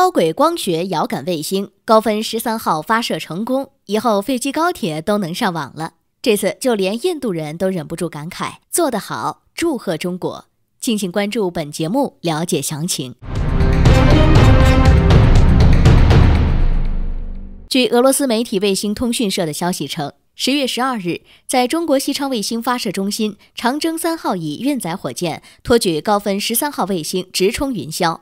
高轨光学遥感卫星高分十三号发射成功以后，飞机、高铁都能上网了。这次就连印度人都忍不住感慨：“做得好，祝贺中国！”敬请关注本节目了解详情。据俄罗斯媒体卫星通讯社的消息称，十月十二日，在中国西昌卫星发射中心，长征三号乙运载火箭托举高分十三号卫星直冲云霄。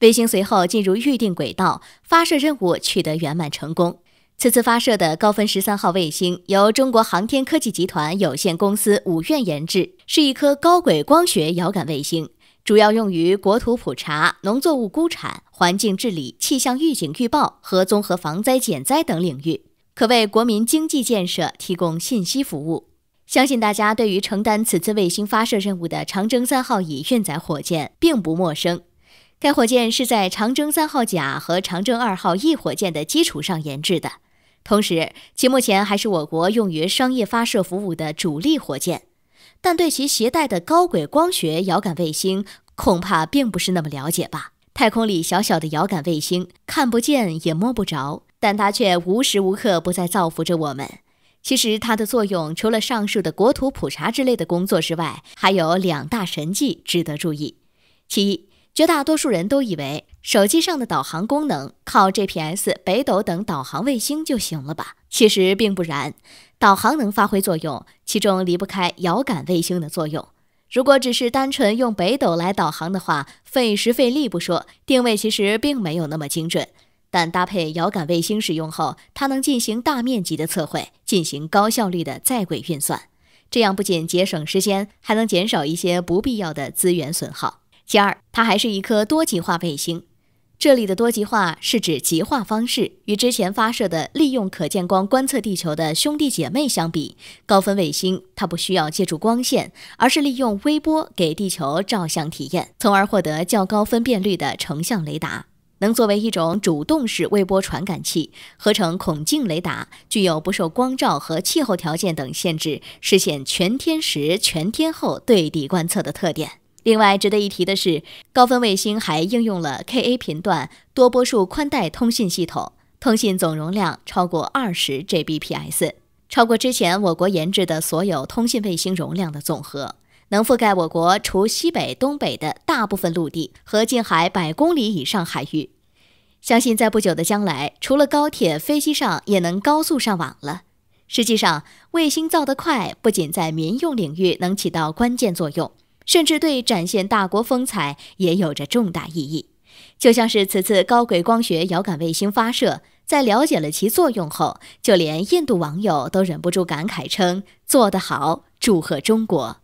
卫星随后进入预定轨道，发射任务取得圆满成功。此次发射的高分十三号卫星由中国航天科技集团有限公司五院研制，是一颗高轨光学遥感卫星，主要用于国土普查、农作物估产、环境治理、气象预警预报和综合防灾减灾等领域，可为国民经济建设提供信息服务。相信大家对于承担此次卫星发射任务的长征三号乙运载火箭并不陌生。该火箭是在长征三号甲和长征二号 E 火箭的基础上研制的，同时，其目前还是我国用于商业发射服务的主力火箭。但对其携带的高轨光学遥感卫星，恐怕并不是那么了解吧？太空里小小的遥感卫星，看不见也摸不着，但它却无时无刻不在造福着我们。其实，它的作用除了上述的国土普查之类的工作之外，还有两大神迹值得注意。其一。绝大多数人都以为手机上的导航功能靠 GPS、北斗等导航卫星就行了吧？其实并不然，导航能发挥作用，其中离不开遥感卫星的作用。如果只是单纯用北斗来导航的话，费时费力不说，定位其实并没有那么精准。但搭配遥感卫星使用后，它能进行大面积的测绘，进行高效率的在轨运算，这样不仅节省时间，还能减少一些不必要的资源损耗。其二，它还是一颗多极化卫星。这里的多极化是指极化方式。与之前发射的利用可见光观测地球的兄弟姐妹相比，高分卫星它不需要借助光线，而是利用微波给地球照相体验，从而获得较高分辨率的成像雷达。能作为一种主动式微波传感器，合成孔径雷达具有不受光照和气候条件等限制，实现全天时、全天候对地观测的特点。另外值得一提的是，高分卫星还应用了 Ka 频段多波束宽带通信系统，通信总容量超过二十 Gbps，超过之前我国研制的所有通信卫星容量的总和，能覆盖我国除西北、东北的大部分陆地和近海百公里以上海域。相信在不久的将来，除了高铁、飞机上也能高速上网了。实际上，卫星造得快，不仅在民用领域能起到关键作用。甚至对展现大国风采也有着重大意义，就像是此次高轨光学遥感卫星发射，在了解了其作用后，就连印度网友都忍不住感慨称：“做得好，祝贺中国！”